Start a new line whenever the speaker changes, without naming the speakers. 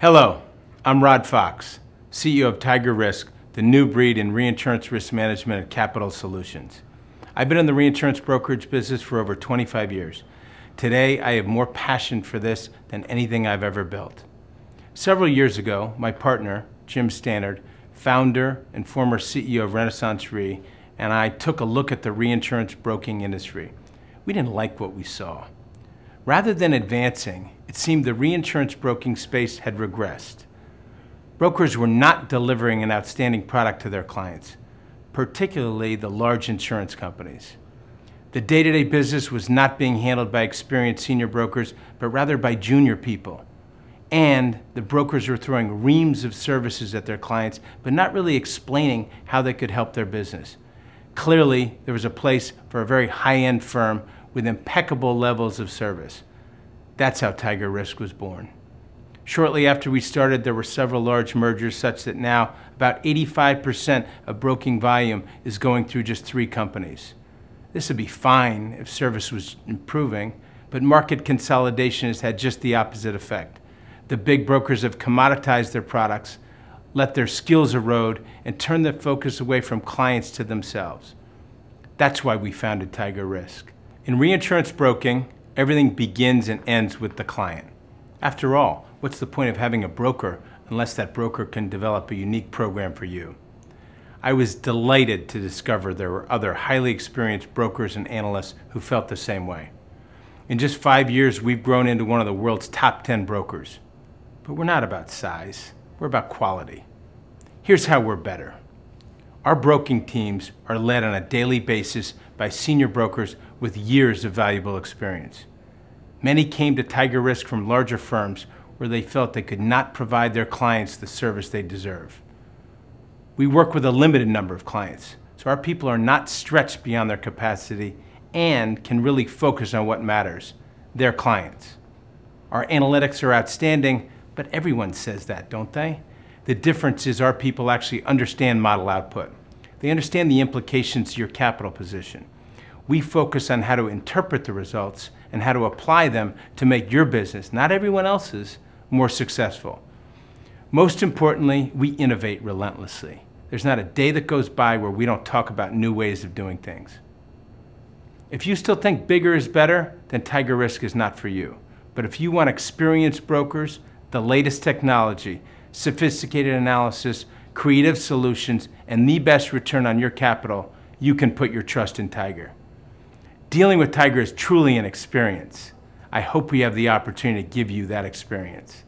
Hello, I'm Rod Fox, CEO of Tiger Risk, the new breed in reinsurance risk management at Capital Solutions. I've been in the reinsurance brokerage business for over 25 years. Today, I have more passion for this than anything I've ever built. Several years ago, my partner, Jim Stannard, founder and former CEO of Renaissance Re, and I took a look at the reinsurance broking industry. We didn't like what we saw. Rather than advancing it seemed the reinsurance broking space had regressed. Brokers were not delivering an outstanding product to their clients, particularly the large insurance companies. The day to day business was not being handled by experienced senior brokers, but rather by junior people. And the brokers were throwing reams of services at their clients, but not really explaining how they could help their business. Clearly, there was a place for a very high end firm with impeccable levels of service. That's how Tiger Risk was born. Shortly after we started, there were several large mergers such that now about 85% of broking volume is going through just three companies. This would be fine if service was improving, but market consolidation has had just the opposite effect. The big brokers have commoditized their products, let their skills erode, and turn their focus away from clients to themselves. That's why we founded Tiger Risk. In reinsurance broking, Everything begins and ends with the client. After all, what's the point of having a broker unless that broker can develop a unique program for you? I was delighted to discover there were other highly experienced brokers and analysts who felt the same way. In just five years, we've grown into one of the world's top 10 brokers. But we're not about size, we're about quality. Here's how we're better. Our broking teams are led on a daily basis by senior brokers with years of valuable experience. Many came to Tiger Risk from larger firms where they felt they could not provide their clients the service they deserve. We work with a limited number of clients, so our people are not stretched beyond their capacity and can really focus on what matters, their clients. Our analytics are outstanding, but everyone says that, don't they? The difference is our people actually understand model output. They understand the implications to your capital position. We focus on how to interpret the results and how to apply them to make your business, not everyone else's, more successful. Most importantly, we innovate relentlessly. There's not a day that goes by where we don't talk about new ways of doing things. If you still think bigger is better, then Tiger Risk is not for you. But if you want experienced brokers, the latest technology, sophisticated analysis, creative solutions, and the best return on your capital, you can put your trust in Tiger. Dealing with Tiger is truly an experience. I hope we have the opportunity to give you that experience.